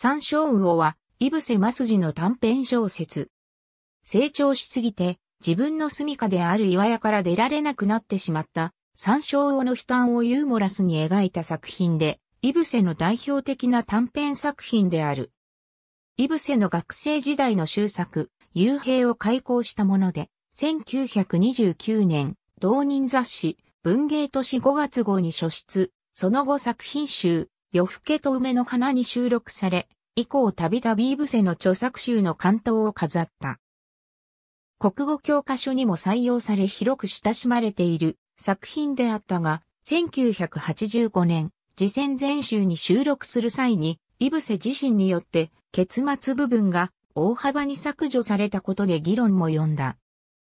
三章魚は、イブセマスジの短編小説。成長しすぎて、自分の住処である岩屋から出られなくなってしまった、三章魚の悲嘆をユーモラスに描いた作品で、イブセの代表的な短編作品である。イブセの学生時代の修作、幽閉を開講したもので、1929年、同人雑誌、文芸都市5月号に書出、その後作品集、夜更けと梅の花に収録され、以降たびたびイブセの著作集の関東を飾った。国語教科書にも採用され広く親しまれている作品であったが、1985年、次戦前集に収録する際に、イブセ自身によって結末部分が大幅に削除されたことで議論も読んだ。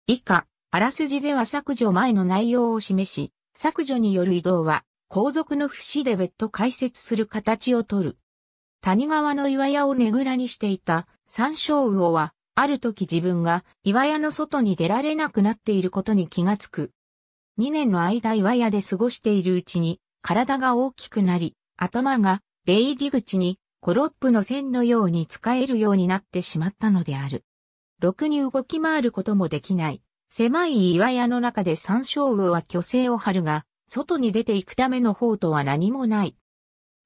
以下、あらすじでは削除前の内容を示し、削除による移動は後続の節で別途解説する形をとる。谷川の岩屋をねぐらにしていた三椒魚は、ある時自分が岩屋の外に出られなくなっていることに気がつく。2年の間岩屋で過ごしているうちに、体が大きくなり、頭が出入り口にコロップの線のように使えるようになってしまったのである。ろくに動き回ることもできない。狭い岩屋の中で三椒魚は虚勢を張るが、外に出て行くための方とは何もない。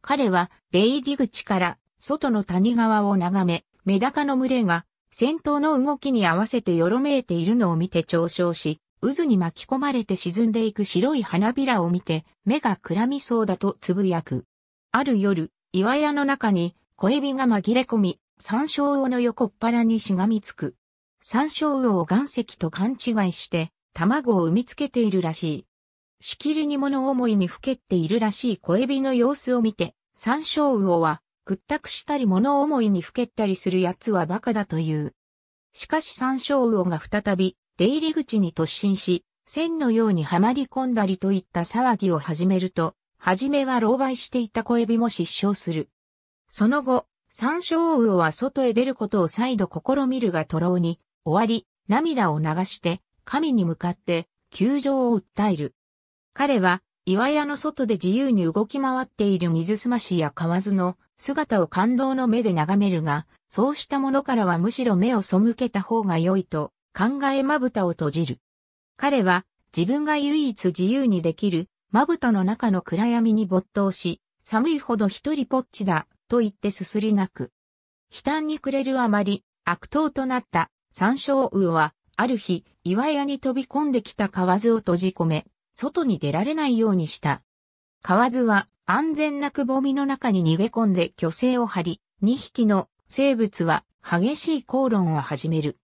彼は出入り口から外の谷川を眺め、メダカの群れが戦闘の動きに合わせてよろめいているのを見て嘲笑し、渦に巻き込まれて沈んでいく白い花びらを見て、目がくらみそうだとつぶやく。ある夜、岩屋の中に小指が紛れ込み、山椒魚の横っ腹にしがみつく。山椒魚を岩石と勘違いして、卵を産みつけているらしい。しきりに物思いにふけっているらしい小エビの様子を見て、山椒魚は、屈託したり物思いにふけったりする奴は馬鹿だという。しかし山椒魚が再び、出入り口に突進し、線のようにはまり込んだりといった騒ぎを始めると、はじめは狼狽していた小エビも失笑する。その後、山椒魚は外へ出ることを再度試みるが徒労に、終わり、涙を流して、神に向かって、窮状を訴える。彼は岩屋の外で自由に動き回っている水澄ましや河津の姿を感動の目で眺めるが、そうしたものからはむしろ目を背けた方が良いと考えまぶたを閉じる。彼は自分が唯一自由にできるまぶたの中の暗闇に没頭し、寒いほど一人ぽっちだと言ってすすり泣く。悲嘆に暮れるあまり悪党となった山椒魚はある日岩屋に飛び込んできた河津を閉じ込め、外に出られないようにした。河津は安全なくぼみの中に逃げ込んで虚勢を張り、2匹の生物は激しい口論を始める。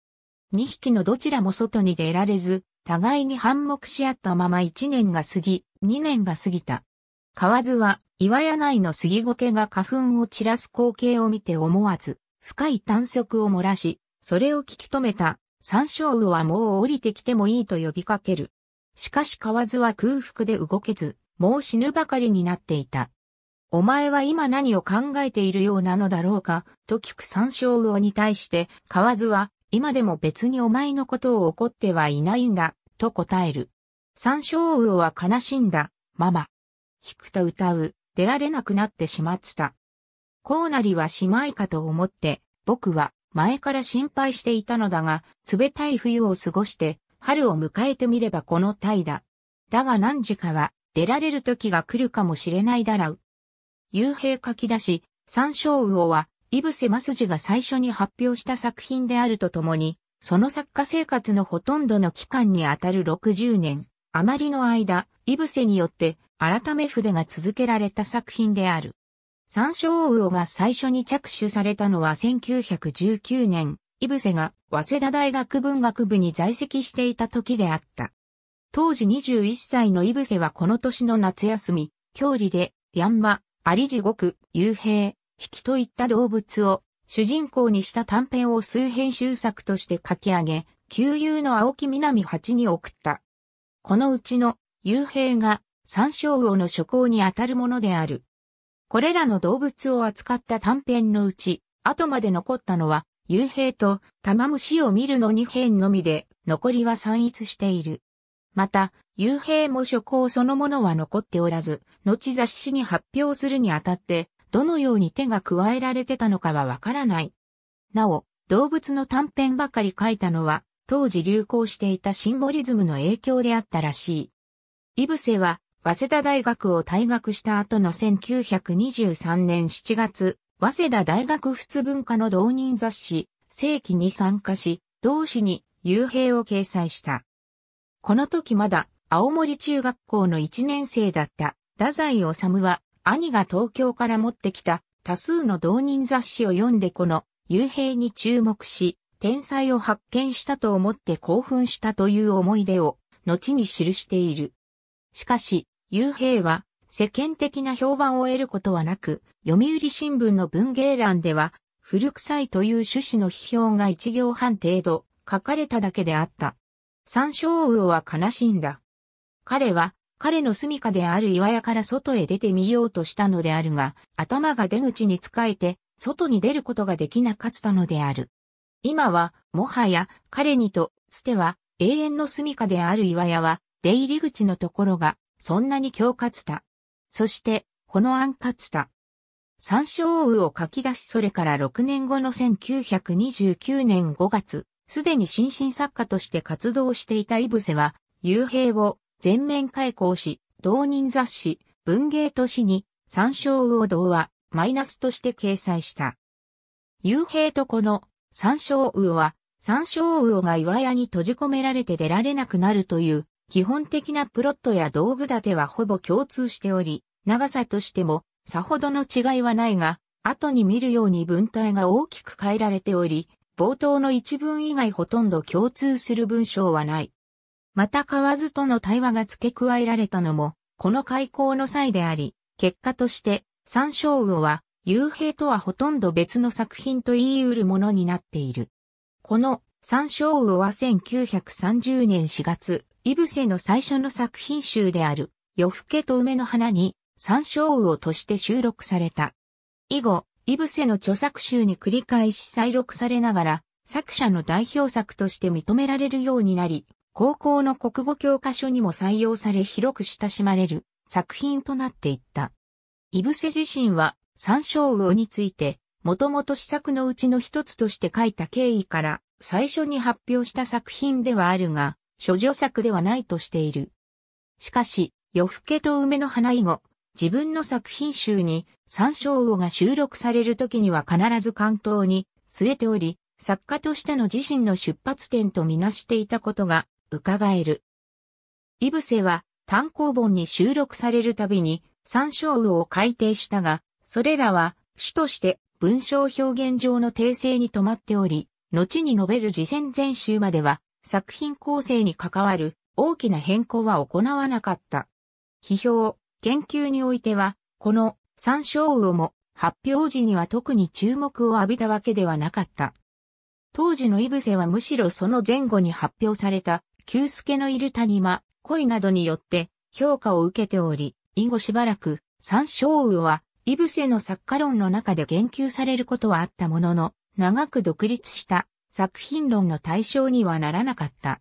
2匹のどちらも外に出られず、互いに反目し合ったまま1年が過ぎ、2年が過ぎた。河津は岩屋内の杉苔が花粉を散らす光景を見て思わず、深い短足を漏らし、それを聞き止めた、山椒魚はもう降りてきてもいいと呼びかける。しかし河津は空腹で動けず、もう死ぬばかりになっていた。お前は今何を考えているようなのだろうか、と聞く三章魚に対して、河津は、今でも別にお前のことを怒ってはいないんだ、と答える。三章魚は悲しんだ、ママ。弾くと歌う、出られなくなってしまった。こうなりはしまいかと思って、僕は前から心配していたのだが、冷たい冬を過ごして、春を迎えてみればこの怠惰。だ。だが何時かは、出られる時が来るかもしれないだらう。幽閉書き出し、三章魚は、イブセマスジが最初に発表した作品であるとともに、その作家生活のほとんどの期間にあたる60年、余りの間、イブセによって改め筆が続けられた作品である。三章魚が最初に着手されたのは1919年イブセが早稲田大学文学部に在籍していた時であった。当時21歳のイブセはこの年の夏休み、郷里で、ヤンマ、アリ地獄、幽閉、引きといった動物を主人公にした短編を数編集作として書き上げ、旧友の青木南八に送った。このうちの幽閉が三章王の諸行にあたるものである。これらの動物を扱った短編のうち、後まで残ったのは、幽閉と玉虫を見るの2編のみで、残りは散逸している。また、幽閉も書稿そのものは残っておらず、後雑誌に発表するにあたって、どのように手が加えられてたのかはわからない。なお、動物の短編ばかり書いたのは、当時流行していたシンボリズムの影響であったらしい。イブセは、早稲田大学を退学した後の1923年7月、早稲田大学仏文化の同人雑誌、正規に参加し、同誌に幽閉を掲載した。この時まだ青森中学校の1年生だった太宰治は兄が東京から持ってきた多数の同人雑誌を読んでこの幽閉に注目し、天才を発見したと思って興奮したという思い出を後に記している。しかし、幽閉は世間的な評判を得ることはなく、読売新聞の文芸欄では、古臭いという趣旨の批評が一行半程度書かれただけであった。三章王は悲しんだ。彼は、彼の住処である岩屋から外へ出てみようとしたのであるが、頭が出口に仕えて、外に出ることができなかったのである。今は、もはや、彼にと、つては、永遠の住処である岩屋は、出入り口のところが、そんなに恐喝た。そして、ホノアン勝田。三章王を書き出しそれから6年後の1929年5月、すでに新進作家として活動していたイブセは、幽閉を全面開講し、同人雑誌、文芸都市に、三章王を童話、マイナスとして掲載した。幽閉とこの、三章王は、三章王が岩屋に閉じ込められて出られなくなるという、基本的なプロットや道具立てはほぼ共通しており、長さとしてもさほどの違いはないが、後に見るように文体が大きく変えられており、冒頭の一文以外ほとんど共通する文章はない。また河津との対話が付け加えられたのも、この開口の際であり、結果として、三章魚は、幽閉とはほとんど別の作品と言い得るものになっている。この、三章魚は1930年4月、イブセの最初の作品集である、夜更けと梅の花に、参照魚として収録された。以後、イブセの著作集に繰り返し再録されながら、作者の代表作として認められるようになり、高校の国語教科書にも採用され広く親しまれる作品となっていった。イブセ自身は、参照魚について、もともと試作のうちの一つとして書いた経緯から、最初に発表した作品ではあるが、処女作ではないとしている。しかし、夜更けと梅の花以後、自分の作品集に参照。魚が収録される時には必ず関東に据えており、作家としての自身の出発点とみなしていたことが伺える。イブセは単行本に収録されるたびに参照魚を改訂したが、それらは主として文章表現上の訂正に止まっており、後に述べる次戦前週までは作品構成に関わる大きな変更は行わなかった。批評、研究においては、この三章魚も発表時には特に注目を浴びたわけではなかった。当時のイブセはむしろその前後に発表された、旧助のいる谷間、恋などによって評価を受けており、以後しばらく、三章魚は、イブセの作家論の中で言及されることはあったものの、長く独立した作品論の対象にはならなかった。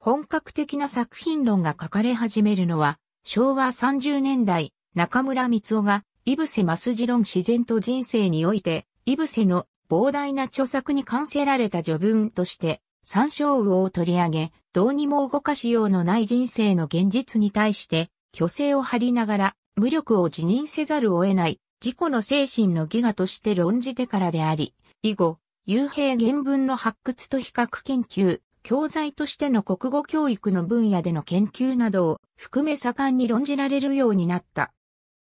本格的な作品論が書かれ始めるのは、昭和30年代、中村光雄が、イブセマスジ論自然と人生において、イブセの膨大な著作に関せられた序文として、参照魚を取り上げ、どうにも動かしようのない人生の現実に対して、虚勢を張りながら、無力を辞任せざるを得ない、自己の精神の義我として論じてからであり、以後、幽閉原文の発掘と比較研究、教材としての国語教育の分野での研究などを含め盛んに論じられるようになった。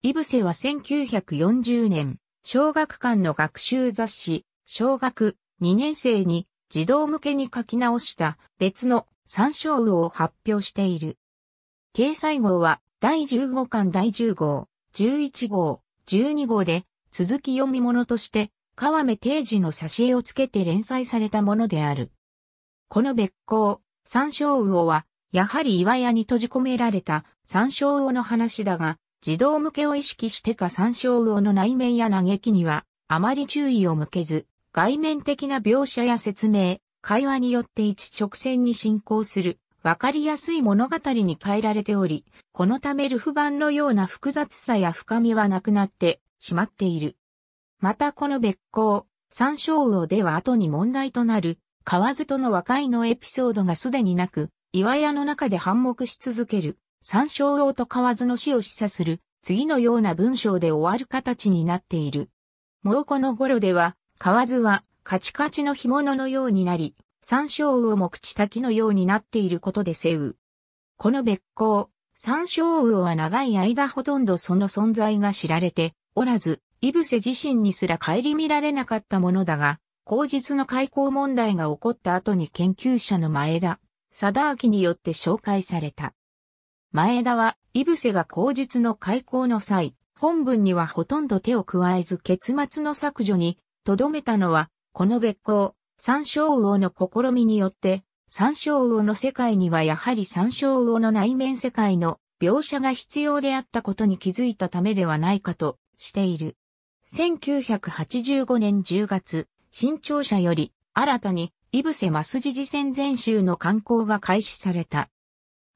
イブセは1940年、小学館の学習雑誌、小学2年生に児童向けに書き直した別の参照魚を発表している。掲載号は第15巻第10号、11号、12号で続き読み物として川目定時の挿絵をつけて連載されたものである。この別行、参照魚は、やはり岩屋に閉じ込められた参照魚の話だが、児童向けを意識してか参照魚の内面や嘆きには、あまり注意を向けず、外面的な描写や説明、会話によって一直線に進行する、わかりやすい物語に変えられており、このためルフ版のような複雑さや深みはなくなってしまっている。またこの別行、三章魚では後に問題となる、河津との和解のエピソードがすでになく、岩屋の中で反目し続ける、三章魚と河津の死を示唆する、次のような文章で終わる形になっている。もうこの頃では、河津は、カチカチの干物のようになり、三章魚も口滝のようになっていることでせう。この別行、三章魚は長い間ほとんどその存在が知られておらず、イブセ自身にすら顧みられなかったものだが、口実の開口問題が起こった後に研究者の前田、貞明によって紹介された。前田は、イブセが口実の開口の際、本文にはほとんど手を加えず結末の削除に、とどめたのは、この別行、三章魚の試みによって、三章魚の世界にはやはり三章魚の内面世界の描写が必要であったことに気づいたためではないかとしている。1985年10月、新庁舎より新たに、イブセマスジ次戦全集の刊行が開始された。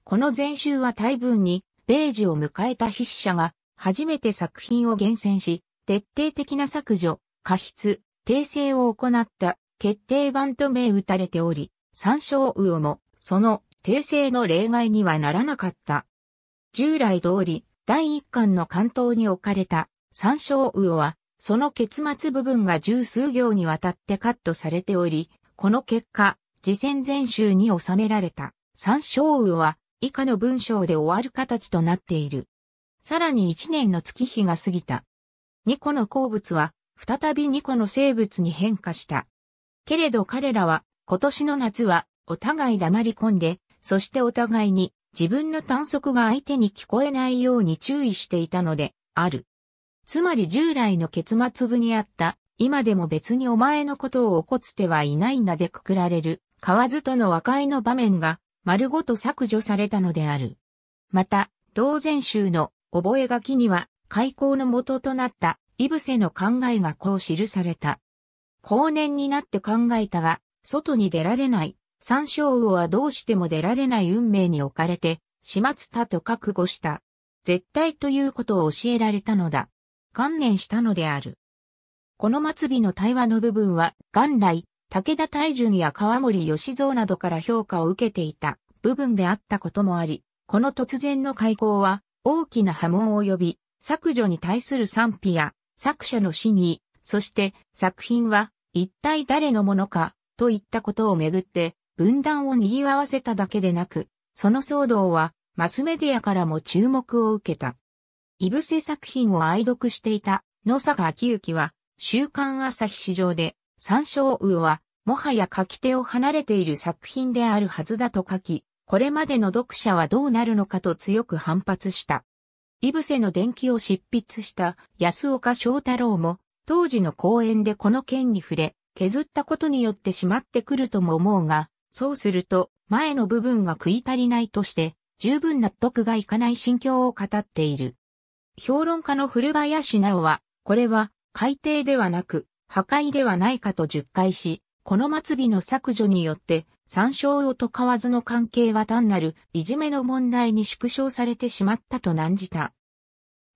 この全集は大分に、米時を迎えた筆者が、初めて作品を厳選し、徹底的な削除、過筆、訂正を行った決定版と銘打たれており、参照魚も、その訂正の例外にはならなかった。従来通り、第一巻の関東に置かれた参照魚は、その結末部分が十数行にわたってカットされており、この結果、次戦全集に収められた三章雨は以下の文章で終わる形となっている。さらに一年の月日が過ぎた。二個の鉱物は再び二個の生物に変化した。けれど彼らは今年の夏はお互い黙り込んで、そしてお互いに自分の探索が相手に聞こえないように注意していたのである。つまり従来の結末部にあった、今でも別にお前のことを起こつてはいないなでくくられる、河津との和解の場面が、丸ごと削除されたのである。また、同然集の覚書には、開口の元となった、イブセの考えがこう記された。後年になって考えたが、外に出られない、三章魚はどうしても出られない運命に置かれて、始末たと覚悟した。絶対ということを教えられたのだ。観念したのである。この末尾の対話の部分は、元来、武田大順や川森義蔵などから評価を受けていた部分であったこともあり、この突然の開口は大きな波紋を呼び、削除に対する賛否や作者の死に、そして作品は一体誰のものかといったことをめぐって分断を賑わわせただけでなく、その騒動はマスメディアからも注目を受けた。いぶせ作品を愛読していた野坂昭之は、週刊朝日市場で、三章魚は、もはや書き手を離れている作品であるはずだと書き、これまでの読者はどうなるのかと強く反発した。いぶせの伝記を執筆した安岡翔太郎も、当時の講演でこの件に触れ、削ったことによってしまってくるとも思うが、そうすると、前の部分が食い足りないとして、十分納得がいかない心境を語っている。評論家の古林直は、これは、改定ではなく、破壊ではないかと述懐し、この末尾の削除によって、参照用と買わずの関係は単なるいじめの問題に縮小されてしまったと難じた。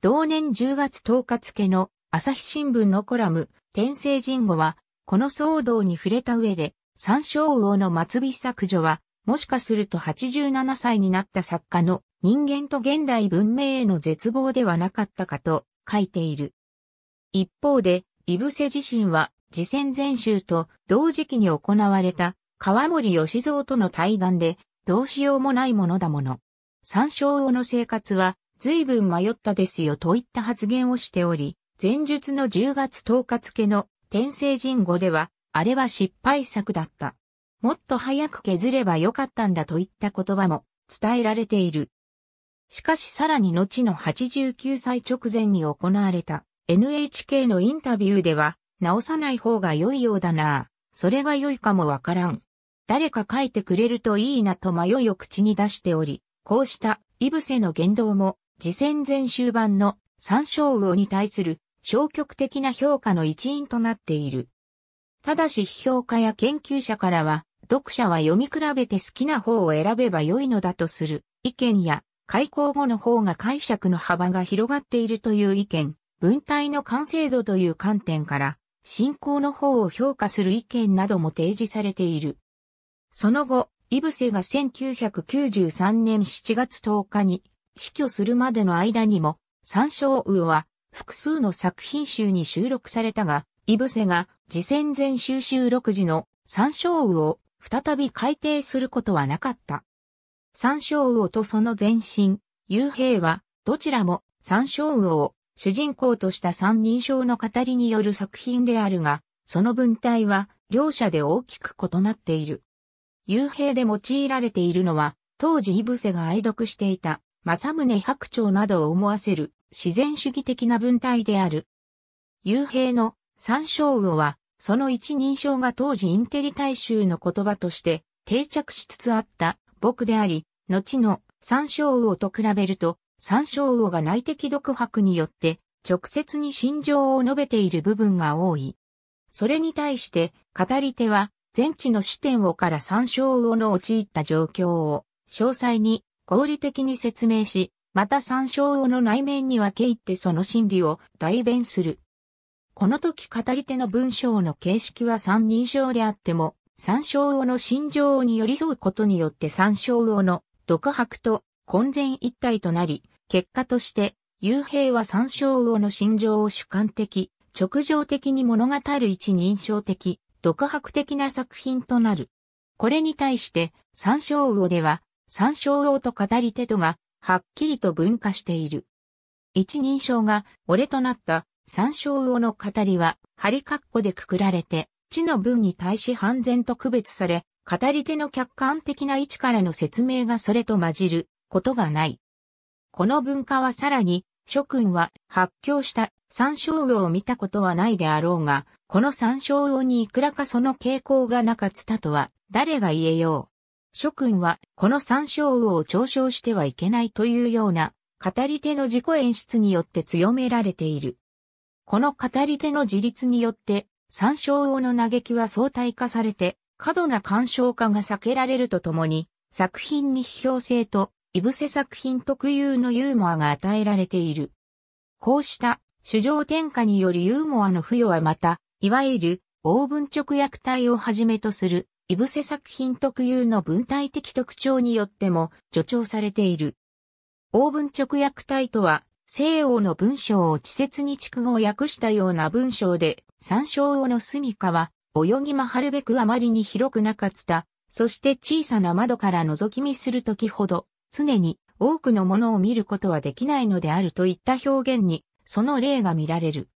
同年10月10日付の朝日新聞のコラム、天聖人語は、この騒動に触れた上で、参照王の末尾削除は、もしかすると87歳になった作家の人間と現代文明への絶望ではなかったかと書いている。一方で、イブセ自身は、次戦全集と同時期に行われた川森義蔵との対談で、どうしようもないものだもの。参照王の生活は、随分迷ったですよといった発言をしており、前述の10月10日付の天聖人語では、あれは失敗作だった。もっと早く削ればよかったんだといった言葉も伝えられている。しかしさらに後の89歳直前に行われた NHK のインタビューでは、直さない方が良いようだなそれが良いかもわからん。誰か書いてくれるといいなと迷いを口に出しており、こうしたイブセの言動も、次戦前終盤の三照。魚に対する消極的な評価の一因となっている。ただし批評家や研究者からは、読者は読み比べて好きな方を選べば良いのだとする意見や開校後の方が解釈の幅が広がっているという意見、文体の完成度という観点から、信仰の方を評価する意見なども提示されている。その後、イブセが1993年7月10日に死去するまでの間にも、三章ーは複数の作品集に収録されたが、イブセが事戦前収集録時の三章ーを再び改定することはなかった。三章魚とその前身、幽閉は、どちらも三章魚を主人公とした三人称の語りによる作品であるが、その文体は両者で大きく異なっている。幽閉で用いられているのは、当時イブセが愛読していた、政宗白鳥などを思わせる自然主義的な文体である。幽閉の三章魚は、その一人称が当時インテリ大衆の言葉として定着しつつあった僕であり、後の参照魚と比べると、山椒魚が内的独白によって直接に心情を述べている部分が多い。それに対して語り手は全知の視点をから参照。魚の陥った状況を詳細に合理的に説明し、また参照魚の内面に分け入ってその心理を代弁する。この時語り手の文章の形式は三人称であっても、三章魚の心情に寄り添うことによって三章魚の独白と混然一体となり、結果として、幽閉は三章魚の心情を主観的、直情的に物語る一人称的、独白的な作品となる。これに対して、三章魚では、三章魚と語り手とが、はっきりと分化している。一人称が、俺となった、三章魚の語りは、針括弧でくくられて、知の文に対し判然と区別され、語り手の客観的な位置からの説明がそれと混じることがない。この文化はさらに、諸君は発狂した三章魚を見たことはないであろうが、この三章魚にいくらかその傾向がなかったとは誰が言えよう。諸君はこの三章魚を嘲笑してはいけないというような語り手の自己演出によって強められている。この語り手の自立によって三照王の嘆きは相対化されて、過度な干渉化が避けられるとともに、作品に批評性と、いぶせ作品特有のユーモアが与えられている。こうした、主情転化によりユーモアの付与はまた、いわゆる、オーブン直訳体をはじめとする、いぶせ作品特有の文体的特徴によっても助長されている。オーブン直訳体とは、西欧の文章を稚拙に畜語を訳したような文章で、山椒魚の住処は、泳ぎまはるべくあまりに広くなかった。そして小さな窓から覗き見するときほど、常に多くのものを見ることはできないのであるといった表現に、その例が見られる。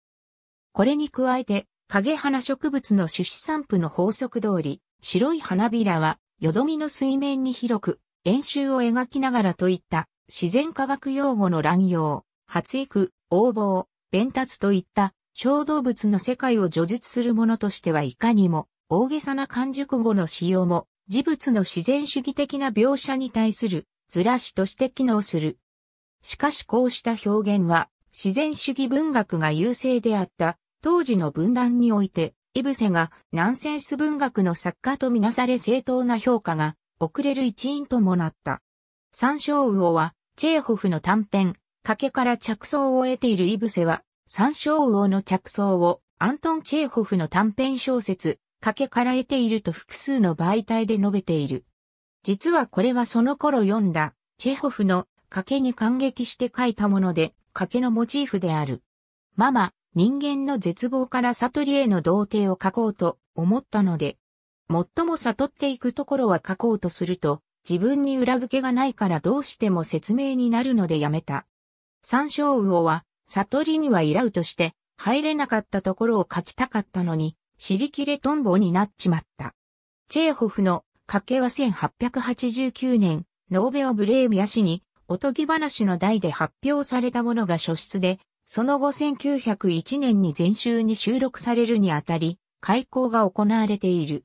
これに加えて、影花植物の種子散布の法則通り、白い花びらは、よどみの水面に広く、円周を描きながらといった、自然科学用語の乱用、発育、応募、伝達といった小動物の世界を叙述するものとしてはいかにも、大げさな完熟語の使用も、事物の自然主義的な描写に対する、ずらしとして機能する。しかしこうした表現は、自然主義文学が優勢であった、当時の分断において、イブセがナンセンス文学の作家とみなされ正当な評価が遅れる一因ともなった。三章魚は、チェーホフの短編、賭けから着想を得ているイブセは、三章王の着想をアントン・チェーホフの短編小説、かけから得ていると複数の媒体で述べている。実はこれはその頃読んだ、チェホフの賭けに感激して書いたもので、賭けのモチーフである。ママ、人間の絶望から悟りへの童貞を書こうと思ったので、最も悟っていくところは書こうとすると、自分に裏付けがないからどうしても説明になるのでやめた。三章魚は、悟りにはイラウとして入れなかったところを書きたかったのに、尻切れトンボになっちまった。チェーホフの家計は1889年、ノーベオブレーミア氏に、おとぎ話の題で発表されたものが書出で、その後1901年に全集に収録されるにあたり、開講が行われている。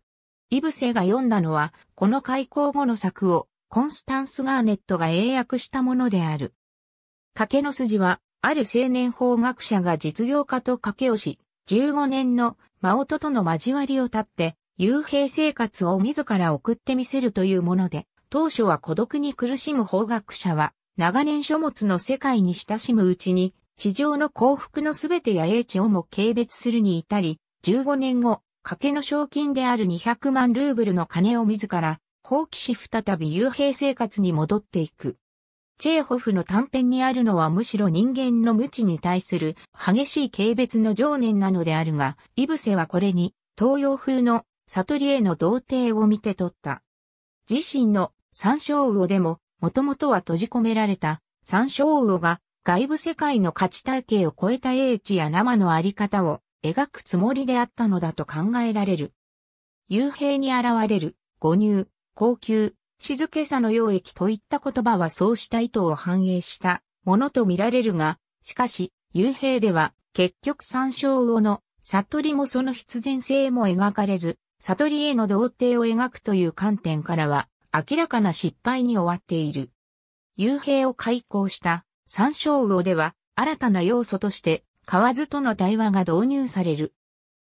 イブセが読んだのは、この開講後の作を、コンスタンス・ガーネットが英訳したものである。賭けの筋は、ある青年法学者が実業家と掛けをし、15年の真音との交わりを立って、幽閉生活を自ら送ってみせるというもので、当初は孤独に苦しむ法学者は、長年書物の世界に親しむうちに、地上の幸福のすべてや英知をも軽蔑するに至り、15年後、賭けの賞金である200万ルーブルの金を自ら、放棄し再び幽閉生活に戻っていく。チェーホフの短編にあるのはむしろ人間の無知に対する激しい軽蔑の情念なのであるが、イブセはこれに東洋風の悟りへの童貞を見て取った。自身の三章魚でも、もともとは閉じ込められた三章魚が外部世界の価値体系を超えた英知や生のあり方を描くつもりであったのだと考えられる。幽閉に現れる、誤入、高級、静けさの溶液といった言葉はそうした意図を反映したものとみられるが、しかし、幽閉では結局参照魚の悟りもその必然性も描かれず、悟りへの童貞を描くという観点からは明らかな失敗に終わっている。幽閉を開講した参照魚では新たな要素として河津との対話が導入される。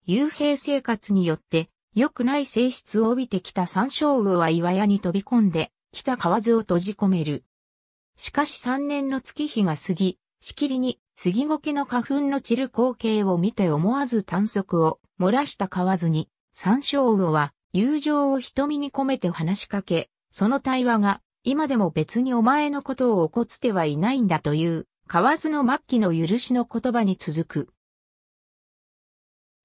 幽閉生活によって良くない性質を帯びてきた山椒魚は岩屋に飛び込んで、北河津を閉じ込める。しかし3年の月日が過ぎ、しきりに杉苔の花粉の散る光景を見て思わず短足を漏らした河津に、山椒魚は友情を瞳に込めて話しかけ、その対話が今でも別にお前のことを起こつてはいないんだという、河津の末期の許しの言葉に続く。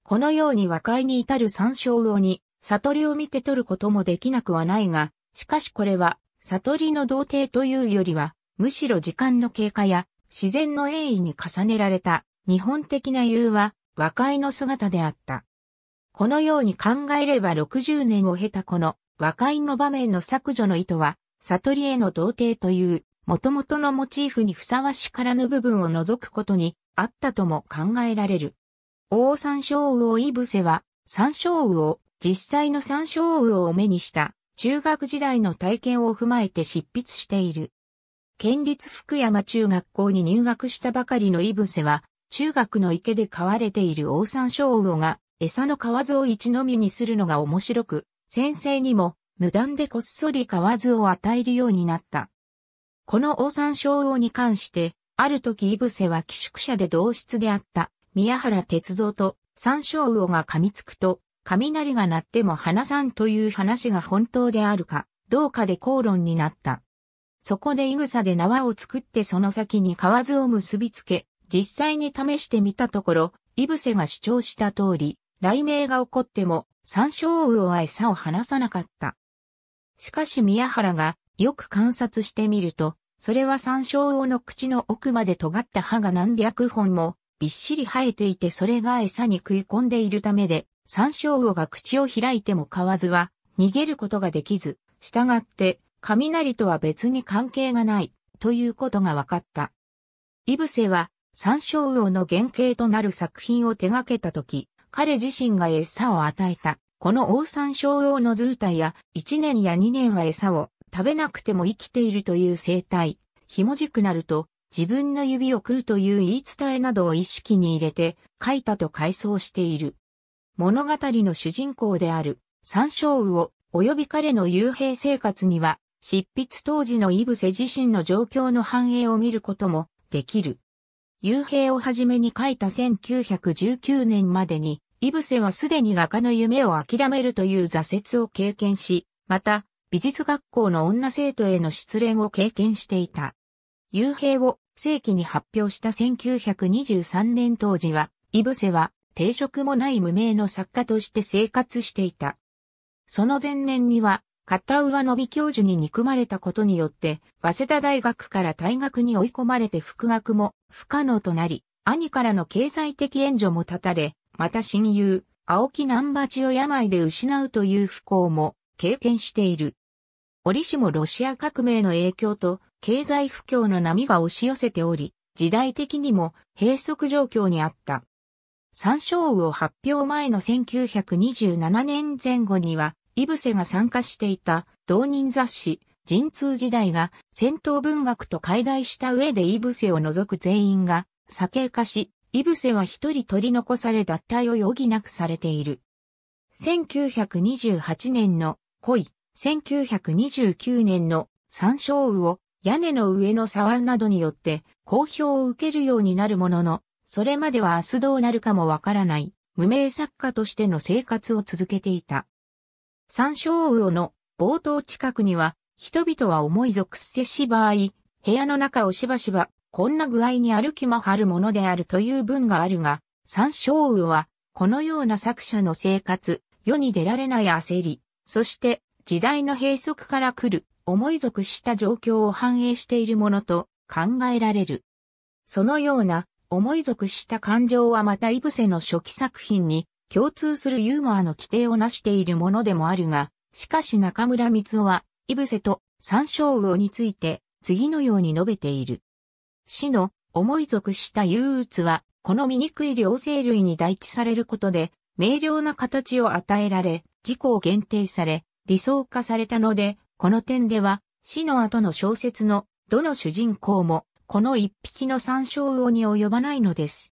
このように和解に至る参照魚に、悟りを見て取ることもできなくはないが、しかしこれは、悟りの童貞というよりは、むしろ時間の経過や、自然の栄意に重ねられた、日本的なうは、和解の姿であった。このように考えれば60年を経たこの和解の場面の削除の意図は、悟りへの童貞という元々のモチーフにふさわしからぬ部分を除くことにあったとも考えられる。王ウウオイブセは、山椒魚、実際の山椒魚を目にした中学時代の体験を踏まえて執筆している。県立福山中学校に入学したばかりのイブセは、中学の池で飼われている王ウウオが餌の蛙を一のみにするのが面白く、先生にも無断でこっそりずを与えるようになった。この王山ウオに関して、ある時イブセは寄宿舎で同室であった宮原哲三と山椒魚が噛みつくと、雷が鳴っても話さんという話が本当であるか、どうかで口論になった。そこでイグサで縄を作ってその先に河を結びつけ、実際に試してみたところ、イブセが主張した通り、雷鳴が起こっても、山椒魚は餌を離さなかった。しかし宮原がよく観察してみると、それは山椒魚の口の奥まで尖った歯が何百本もびっしり生えていてそれが餌に食い込んでいるためで、山椒魚が口を開いても買わずは逃げることができず、従って雷とは別に関係がないということが分かった。イブセは山椒魚の原型となる作品を手掛けたとき、彼自身が餌を与えた。このオ山椒魚の図体や1年や2年は餌を食べなくても生きているという生態。ひもじくなると自分の指を食うという言い伝えなどを意識に入れて書いたと回想している。物語の主人公である三章魚及び彼の幽閉生活には執筆当時のイブセ自身の状況の反映を見ることもできる。幽閉をはじめに書いた1919年までに、イブセはすでに画家の夢を諦めるという挫折を経験し、また、美術学校の女生徒への失恋を経験していた。幽閉を世紀に発表した1923年当時は、イブセは定職もない無名の作家として生活していた。その前年には、片上伸教授に憎まれたことによって、早稲田大学から退学に追い込まれて復学も不可能となり、兄からの経済的援助も断たれ、また親友、青木南八を病で失うという不幸も経験している。折しもロシア革命の影響と経済不況の波が押し寄せており、時代的にも閉塞状況にあった。参照を発表前の1927年前後には、イブセが参加していた同人雑誌、陣痛時代が戦闘文学と解題した上でイブセを除く全員が左傾化し、イブセは一人取り残され脱退を余儀なくされている。1928年の恋、1929年の参照を屋根の上の沢などによって好評を受けるようになるものの、それまでは明日どうなるかもわからない、無名作家としての生活を続けていた。山椒魚の冒頭近くには、人々は思い属せし場合、部屋の中をしばしば、こんな具合に歩き回るものであるという文があるが、山椒魚は、このような作者の生活、世に出られない焦り、そして、時代の閉塞から来る思い属した状況を反映しているものと考えられる。そのような思い属した感情はまたイブセの初期作品に共通するユーモアの規定をなしているものでもあるが、しかし中村光雄は、イブセと三照魚について次のように述べている。死の思い属した憂鬱は、この醜い両生類に代置されることで、明瞭な形を与えられ、自己を限定され、理想化されたので、この点では、死の後の小説のどの主人公も、この一匹の参照魚に及ばないのです。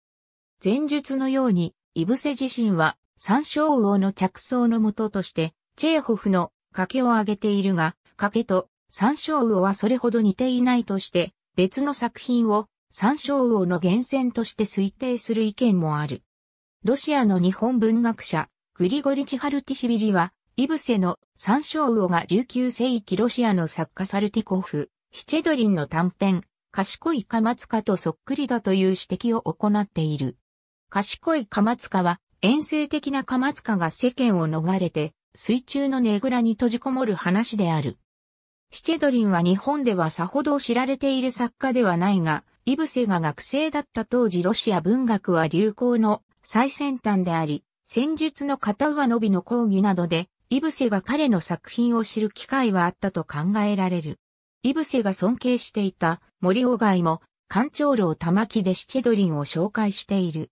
前述のように、イブセ自身は参照魚の着想のもととして、チェーホフの賭けを挙げているが、賭けと参照魚はそれほど似ていないとして、別の作品を参照魚の源泉として推定する意見もある。ロシアの日本文学者、グリゴリチハルティシビリは、イブセの三椒魚が19世紀ロシアの作家サルティコフ、シチェドリンの短編、賢いカマツカとそっくりだという指摘を行っている。賢いカマツカは、遠征的なカマツカが世間を逃れて、水中のネグラに閉じこもる話である。シチェドリンは日本ではさほど知られている作家ではないが、イブセが学生だった当時ロシア文学は流行の最先端であり、戦術の片上伸びの講義などでイブセが彼の作品を知る機会はあったと考えられる。イブセが尊敬していた森鴎外も、館長老玉木でシチェドリンを紹介している。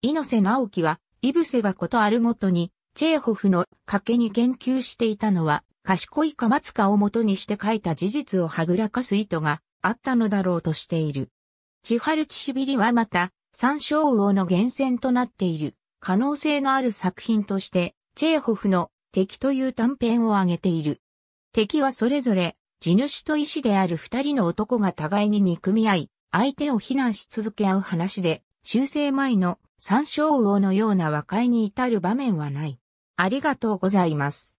猪瀬直樹は、イブセがことあるごとに、チェーホフの賭けに言及していたのは、賢いか松かを元にして書いた事実をはぐらかす意図があったのだろうとしている。チハルチシビリはまた、三章王の源泉となっている可能性のある作品として、チェーホフの敵という短編を挙げている。敵はそれぞれ、地主と医師である二人の男が互いに憎み合い、相手を非難し続け合う話で、修正前の三章王のような和解に至る場面はない。ありがとうございます。